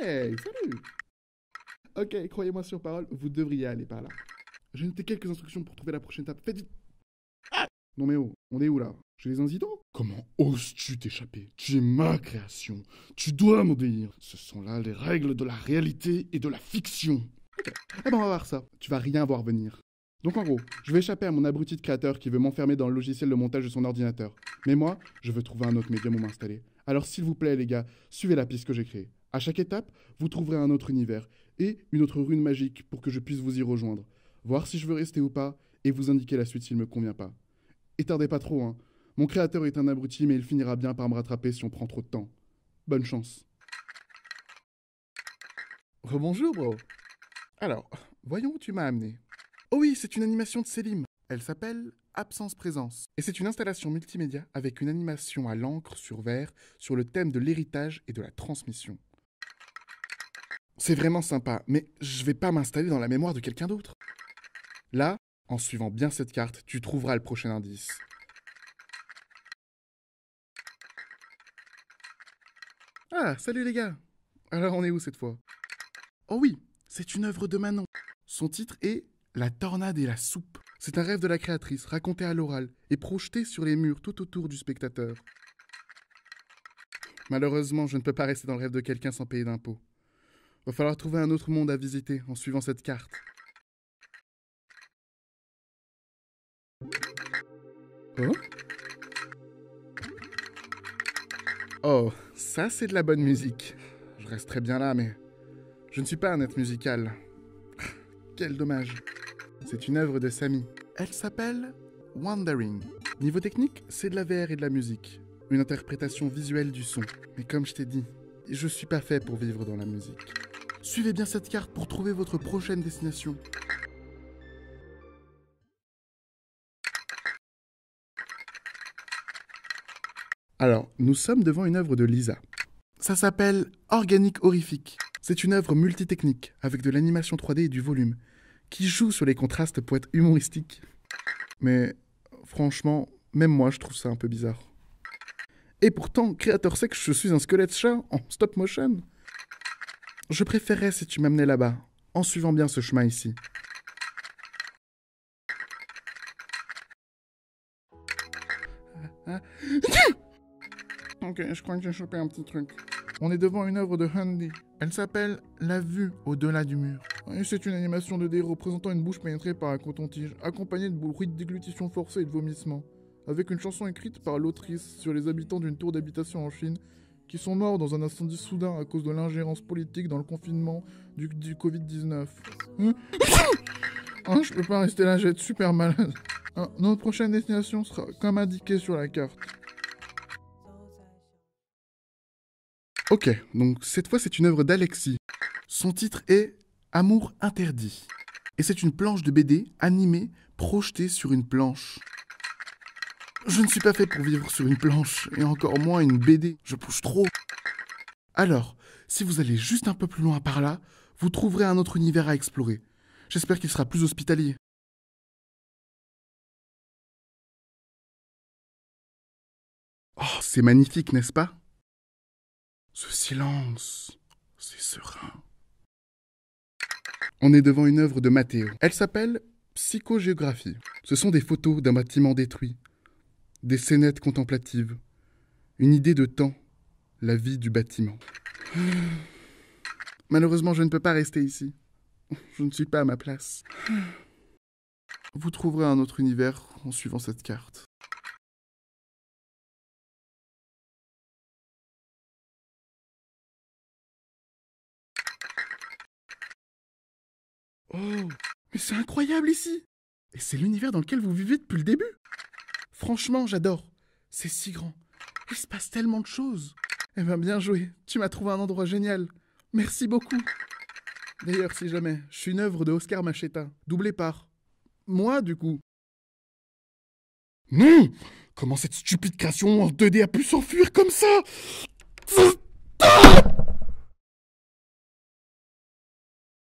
Hey, salut Ok, croyez-moi sur parole, vous devriez aller par là. J'ai noté quelques instructions pour trouver la prochaine étape. Faites vite Non mais oh, on est où là Chez les incidents Comment oses-tu t'échapper Tu es ma création. Tu dois m'obéir. Ce sont là les règles de la réalité et de la fiction. Ok, eh ben on va voir ça. Tu vas rien voir venir. Donc en gros, je vais échapper à mon abruti de créateur qui veut m'enfermer dans le logiciel de montage de son ordinateur. Mais moi, je veux trouver un autre médium où m'installer. Alors s'il vous plaît les gars, suivez la piste que j'ai créée. À chaque étape, vous trouverez un autre univers et une autre rune magique pour que je puisse vous y rejoindre, voir si je veux rester ou pas et vous indiquer la suite s'il me convient pas. Et tardez pas trop, hein. Mon créateur est un abruti, mais il finira bien par me rattraper si on prend trop de temps. Bonne chance. Rebonjour, bro. Alors, voyons où tu m'as amené. Oh oui, c'est une animation de Selim. Elle s'appelle Absence-Présence. Et c'est une installation multimédia avec une animation à l'encre sur verre sur le thème de l'héritage et de la transmission. C'est vraiment sympa, mais je vais pas m'installer dans la mémoire de quelqu'un d'autre. Là, en suivant bien cette carte, tu trouveras le prochain indice. Ah, salut les gars Alors on est où cette fois Oh oui, c'est une œuvre de Manon. Son titre est La tornade et la soupe. C'est un rêve de la créatrice, raconté à l'oral et projeté sur les murs tout autour du spectateur. Malheureusement, je ne peux pas rester dans le rêve de quelqu'un sans payer d'impôts. Va falloir trouver un autre monde à visiter en suivant cette carte. Oh, oh ça c'est de la bonne musique. Je resterai bien là, mais je ne suis pas un être musical. Quel dommage. C'est une œuvre de Samy. Elle s'appelle Wandering. Niveau technique, c'est de la VR et de la musique. Une interprétation visuelle du son. Mais comme je t'ai dit, je suis pas fait pour vivre dans la musique. Suivez bien cette carte pour trouver votre prochaine destination. Alors, nous sommes devant une œuvre de Lisa. Ça s'appelle Organique Horrifique. C'est une œuvre multitechnique, avec de l'animation 3D et du volume, qui joue sur les contrastes pour être humoristique. Mais franchement, même moi, je trouve ça un peu bizarre. Et pourtant, créateur sexe, je suis un squelette chat en stop motion. Je préférerais si tu m'amenais là-bas, en suivant bien ce chemin ici. Ok, je crois que j'ai chopé un petit truc. On est devant une œuvre de handy Elle s'appelle La vue au-delà du mur. C'est une animation de d représentant une bouche pénétrée par un coton-tige, accompagnée de bruits de déglutition forcée et de vomissements. Avec une chanson écrite par l'autrice sur les habitants d'une tour d'habitation en Chine qui sont morts dans un incendie soudain à cause de l'ingérence politique dans le confinement du, Covid-19. Hein hein je peux pas rester là, j'ai super malade. Hein, notre prochaine destination sera comme indiqué sur la carte. Ok, donc cette fois c'est une œuvre d'Alexis. Son titre est Amour interdit. Et c'est une planche de BD animée projetée sur une planche. Je ne suis pas fait pour vivre sur une planche, et encore moins une BD. Je pousse trop. Alors, si vous allez juste un peu plus loin par là, vous trouverez un autre univers à explorer. J'espère qu'il sera plus hospitalier. Oh, c'est magnifique, n'est-ce pas Ce silence, c'est serein. On est devant une œuvre de Mathéo. Elle s'appelle Psychogéographie. Ce sont des photos d'un bâtiment détruit, des scénettes contemplatives, une idée de temps, la vie du bâtiment. Malheureusement, je ne peux pas rester ici. Je ne suis pas à ma place. Vous trouverez un autre univers en suivant cette carte. Oh, mais c'est incroyable ici Et c'est l'univers dans lequel vous vivez depuis le début Franchement, j'adore. C'est si grand. Il se passe tellement de choses. Eh bien, bien joué. Tu m'as trouvé un endroit génial. Merci beaucoup. D'ailleurs, si jamais, je suis une œuvre de Oscar Macheta, doublée par. Moi, du coup. Non Comment cette stupide création en 2D a pu s'enfuir comme ça